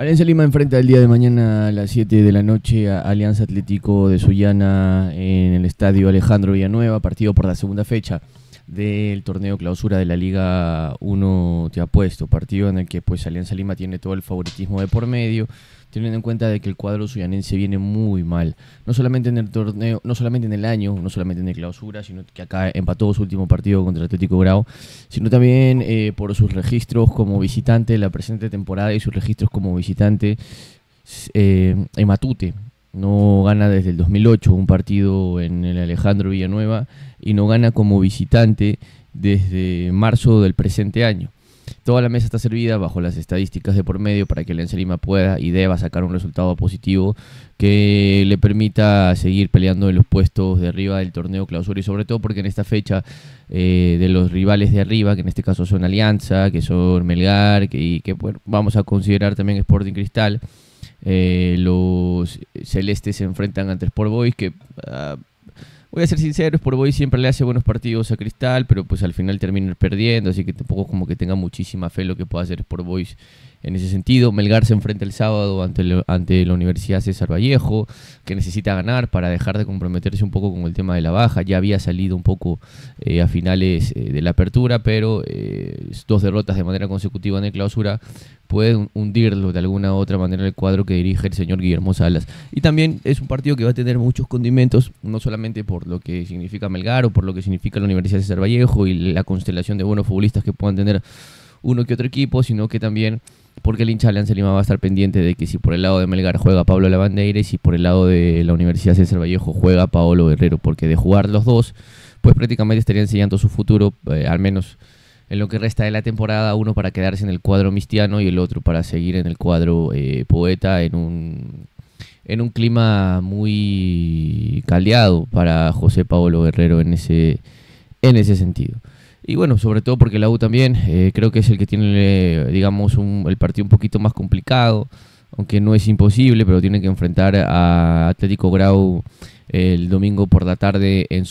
Alianza Lima enfrenta el día de mañana a las 7 de la noche a Alianza Atlético de Sullana en el estadio Alejandro Villanueva, partido por la segunda fecha del torneo clausura de la Liga 1 Te Apuesto, partido en el que pues Alianza Lima tiene todo el favoritismo de por medio teniendo en cuenta de que el cuadro suyanense viene muy mal, no solamente en el torneo, no solamente en el año, no solamente en el clausura, sino que acá empató su último partido contra Atlético Grau, sino también eh, por sus registros como visitante la presente temporada y sus registros como visitante eh, en Matute. No gana desde el 2008 un partido en el Alejandro Villanueva y no gana como visitante desde marzo del presente año. Toda la mesa está servida bajo las estadísticas de por medio para que el Lima pueda y deba sacar un resultado positivo que le permita seguir peleando en los puestos de arriba del torneo clausura y sobre todo porque en esta fecha eh, de los rivales de arriba, que en este caso son Alianza, que son Melgar, que, y que vamos a considerar también Sporting Cristal, eh, los celestes se enfrentan ante Sport Boys que... Ah, voy a ser sincero, por Boy siempre le hace buenos partidos a Cristal, pero pues al final termina perdiendo, así que tampoco como que tenga muchísima fe lo que pueda hacer por Boys en ese sentido, Melgar se enfrenta el sábado ante, ante la Universidad César Vallejo, que necesita ganar para dejar de comprometerse un poco con el tema de la baja. Ya había salido un poco eh, a finales eh, de la apertura, pero eh, dos derrotas de manera consecutiva en el clausura pueden hundirlo de alguna u otra manera el cuadro que dirige el señor Guillermo Salas. Y también es un partido que va a tener muchos condimentos, no solamente por lo que significa Melgar o por lo que significa la Universidad César Vallejo y la constelación de buenos futbolistas que puedan tener uno que otro equipo, sino que también porque el hincha de Lima va a estar pendiente de que si por el lado de Melgar juega Pablo Lavandeira y si por el lado de la Universidad César Vallejo juega Paolo Guerrero, porque de jugar los dos, pues prácticamente estarían enseñando su futuro, eh, al menos en lo que resta de la temporada, uno para quedarse en el cuadro mistiano y el otro para seguir en el cuadro eh, poeta en un, en un clima muy caldeado para José Paolo Guerrero en ese, en ese sentido. Y bueno, sobre todo porque la U también eh, creo que es el que tiene, digamos, el partido un poquito más complicado, aunque no es imposible, pero tiene que enfrentar a Atlético Grau eh, el domingo por la tarde en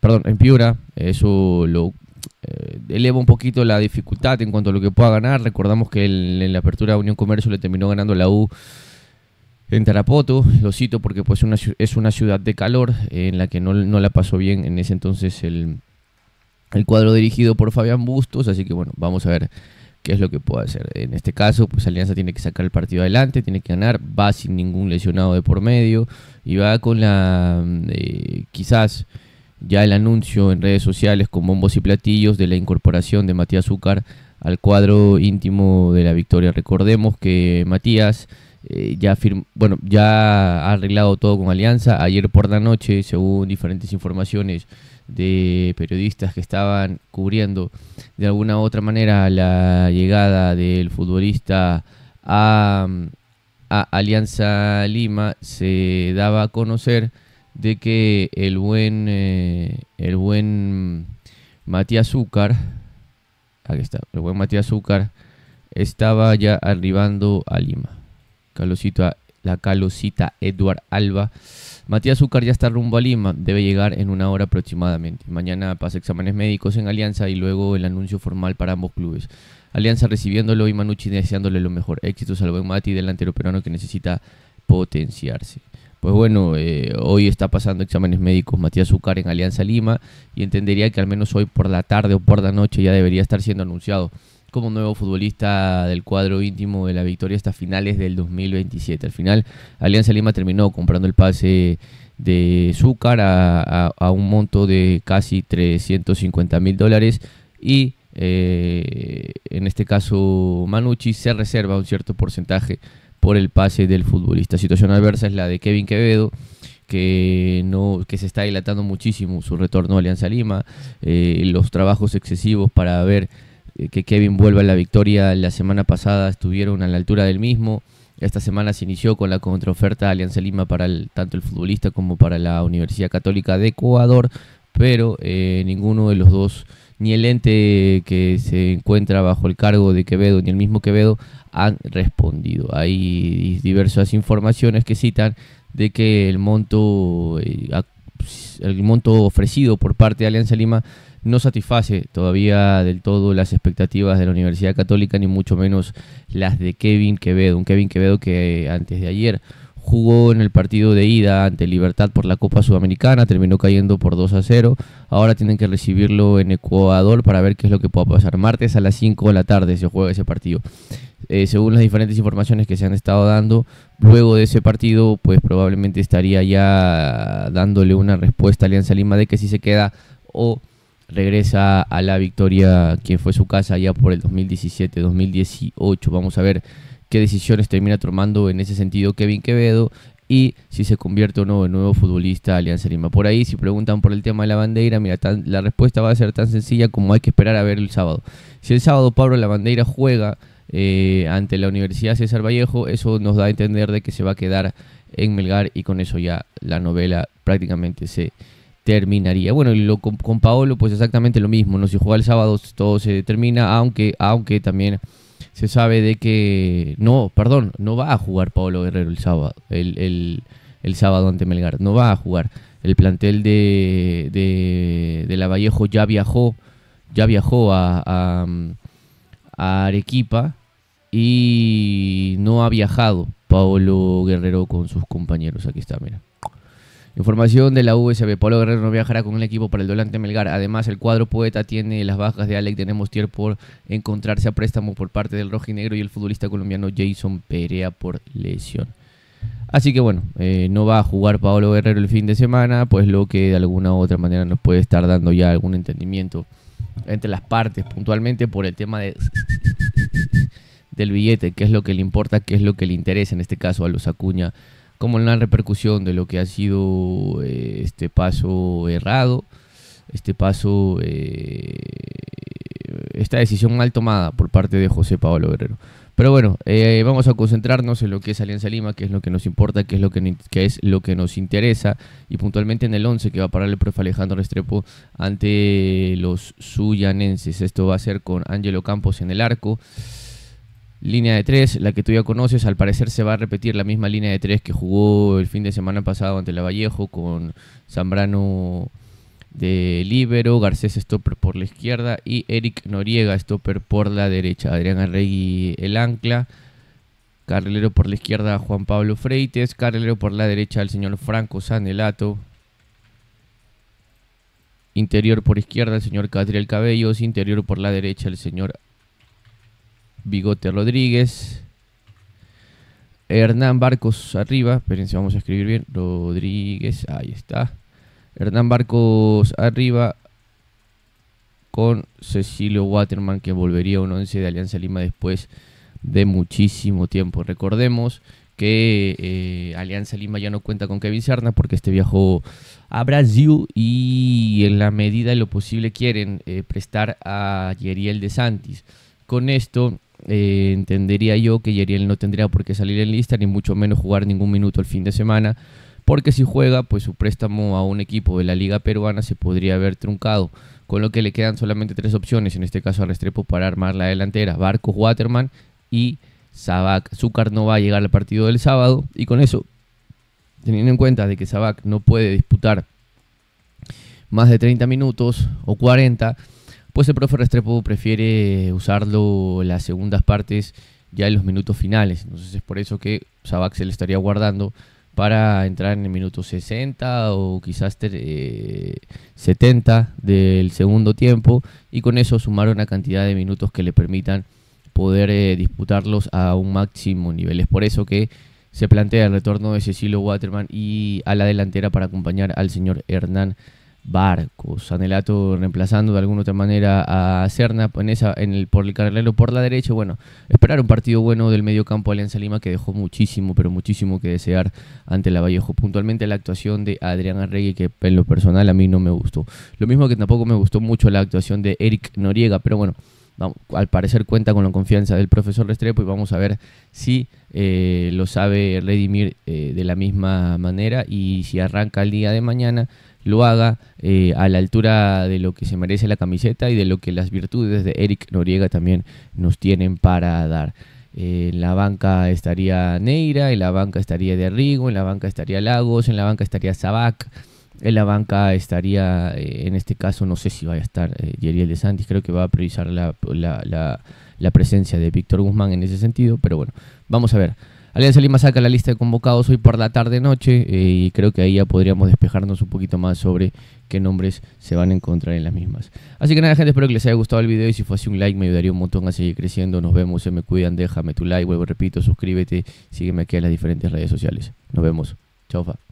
perdón, en Piura. Eso eh, eleva un poquito la dificultad en cuanto a lo que pueda ganar. Recordamos que en la apertura de Unión Comercio le terminó ganando la U en Tarapoto, lo cito porque pues es una ciudad de calor en la que no la pasó bien en ese entonces el el cuadro dirigido por Fabián Bustos, así que bueno, vamos a ver qué es lo que puede hacer. En este caso, pues Alianza tiene que sacar el partido adelante, tiene que ganar, va sin ningún lesionado de por medio y va con la mm, eh, quizás ya el anuncio en redes sociales con bombos y platillos de la incorporación de Matías Zúcar al cuadro íntimo de la victoria. Recordemos que Matías eh, ya bueno, ya ha arreglado todo con Alianza. Ayer por la noche, según diferentes informaciones de periodistas que estaban cubriendo de alguna u otra manera la llegada del futbolista a, Alianza Lima, se daba a conocer de que el buen eh, el buen Matías Zúcar, aquí está, el buen Matías Zúcar estaba ya arribando a Lima. Calosita, la calosita Edward Alba. Matías Zúcar ya está rumbo a Lima, debe llegar en una hora aproximadamente. Mañana pasa exámenes médicos en Alianza y luego el anuncio formal para ambos clubes. Alianza recibiéndolo y Manucci deseándole lo mejor. Éxito salvo en Mati, delantero peruano que necesita potenciarse. Pues bueno, eh, hoy está pasando exámenes médicos Matías Zúcar en Alianza Lima y entendería que al menos hoy por la tarde o por la noche ya debería estar siendo anunciado como nuevo futbolista del cuadro íntimo de la victoria hasta finales del 2027. Al final, Alianza Lima terminó comprando el pase de Zúcar a, un monto de casi 350 mil dólares y eh, en este caso Manucci se reserva un cierto porcentaje por el pase del futbolista. Situación adversa es la de Kevin Quevedo que no que se está dilatando muchísimo su retorno a Alianza Lima, eh, los trabajos excesivos para ver eh, que Kevin vuelva a la victoria la semana pasada estuvieron a la altura del mismo. Esta semana se inició con la contraoferta de Alianza Lima para tanto el futbolista como para la Universidad Católica de Ecuador, pero eh, ninguno de los dos, ni el ente que se encuentra bajo el cargo de Quevedo, ni el mismo Quevedo, han respondido. Hay diversas informaciones que citan de que el monto eh, el monto ofrecido por parte de Alianza Lima no satisface todavía del todo las expectativas de la Universidad Católica, ni mucho menos las de Kevin Quevedo. Un Kevin Quevedo que antes de ayer jugó en el partido de ida ante Libertad por la Copa Sudamericana, terminó cayendo por 2 a 0. Ahora tienen que recibirlo en Ecuador para ver qué es lo que pueda pasar. Martes a las 5 de la tarde se juega ese partido. Eh, según las diferentes informaciones que se han estado dando, luego de ese partido, pues probablemente estaría ya dándole una respuesta a Alianza Lima de que si se queda o regresa a la victoria que fue su casa ya por el 2017-2018. Vamos a ver qué decisiones termina tomando en ese sentido Kevin Quevedo y si se convierte o no en nuevo futbolista Alianza Lima. Por ahí, si preguntan por el tema de la bandera, mira, la respuesta va a ser tan sencilla como hay que esperar a ver el sábado. Si el sábado Pablo la bandera juega eh, ante la Universidad César Vallejo, eso nos da a entender de que se va a quedar en Melgar y con eso ya la novela prácticamente se terminaría. Bueno, y lo, con, Paolo pues exactamente lo mismo, ¿no? si juega el sábado todo se determina, aunque, aunque también se sabe de que. No, perdón, no va a jugar Pablo Guerrero el sábado, el, sábado ante Melgar. No va a jugar. El plantel de, de, de Lavallejo ya viajó, ya viajó a, a, Arequipa y no ha viajado Paolo Guerrero con sus compañeros. Aquí está, mira. Información de la USB. Pablo Guerrero no viajará con el equipo para el Dolante Melgar. Además, el cuadro poeta tiene las bajas de Alec tenemos por encontrarse a préstamo por parte del rojinegro y el futbolista colombiano Jason Perea por lesión. Así que bueno, eh, no va a jugar Pablo Guerrero el fin de semana, pues lo que de alguna u otra manera nos puede estar dando ya algún entendimiento entre las partes, puntualmente por el tema de del billete, qué es lo que le importa, qué es lo que le interesa, en este caso a los Acuña como la repercusión de lo que ha sido eh, este paso errado, este paso, eh, esta decisión mal tomada por parte de José Pablo Guerrero. Pero bueno, eh, vamos a concentrarnos en lo que es Alianza Lima, que es lo que nos importa, que es lo que, es lo que nos interesa, y puntualmente en el 11 que va a parar el profe Alejandro Restrepo ante los suyanenses. Esto va a ser con Ángelo Campos en el arco línea de tres, la que tú ya conoces, al parecer se va a repetir la misma línea de tres que jugó el fin de semana pasado ante la Vallejo con Zambrano de libero, Garcés stopper por la izquierda y Eric Noriega stopper por la derecha, Adrián Arregui el ancla, carrilero por la izquierda Juan Pablo Freites, carrilero por la derecha el señor Franco Sanelato, interior por izquierda el señor Cadriel Cabellos, interior por la derecha el señor Bigote Rodríguez. Hernán Barcos arriba. Esperen vamos a escribir bien. Rodríguez, ahí está. Hernán Barcos arriba. Con Cecilio Waterman, que volvería a un once de Alianza Lima después de muchísimo tiempo. Recordemos que eh, Alianza Lima ya no cuenta con Kevin Serna porque este viajó a Brasil y en la medida de lo posible quieren eh, prestar a Yeriel de Santis. Con esto eh, entendería yo que Yeriel no tendría por qué salir en lista, ni mucho menos jugar ningún minuto el fin de semana, porque si juega, pues su préstamo a un equipo de la Liga Peruana se podría haber truncado, con lo que le quedan solamente tres opciones, en este caso a Restrepo para armar la delantera, Barcos Waterman y Sabac. Zúcar no va a llegar al partido del sábado, y con eso, teniendo en cuenta de que Sabac no puede disputar más de 30 minutos o 40, pues el profe Restrepo prefiere usarlo las segundas partes ya en los minutos finales. Entonces es por eso que Sabac se le estaría guardando para entrar en el minuto 60 o quizás 70 eh, del segundo tiempo y con eso sumar una cantidad de minutos que le permitan poder eh, disputarlos a un máximo nivel. Es por eso que se plantea el retorno de Cecilio Waterman y a la delantera para acompañar al señor Hernán Barcos. Anelato reemplazando de alguna otra manera a Cerna en esa, en el, por el carrilero por la derecha. Bueno, esperar un partido bueno del medio campo Alianza Lima que dejó muchísimo, pero muchísimo que desear ante la Vallejo. Puntualmente la actuación de Adrián Arregui, que en lo personal a mí no me gustó. Lo mismo que tampoco me gustó mucho la actuación de Eric Noriega, pero bueno. al parecer cuenta con la confianza del profesor Restrepo y vamos a ver si eh, lo sabe redimir eh, de la misma manera y si arranca el día de mañana lo haga eh, a la altura de lo que se merece la camiseta y de lo que las virtudes de Eric Noriega también nos tienen para dar. Eh, en la banca estaría Neira, en la banca estaría Derrigo, en la banca estaría Lagos, en la banca estaría Sabac, en la banca estaría, eh, en este caso, no sé si vaya a estar Yeriel de Santis, creo que va a priorizar la, la, la presencia de Víctor Guzmán en ese sentido, pero bueno, vamos a ver. Alianza Lima saca la lista de convocados hoy por la tarde-noche eh, y creo que ahí ya podríamos despejarnos un poquito más sobre qué nombres se van a encontrar en las mismas. Así que nada, gente, espero que les haya gustado el video y si fue así un like me ayudaría un montón a seguir creciendo. Nos vemos, se eh, me cuidan, déjame tu like, vuelvo, repito, suscríbete, sígueme aquí en las diferentes redes sociales. Nos vemos. Chau, fa.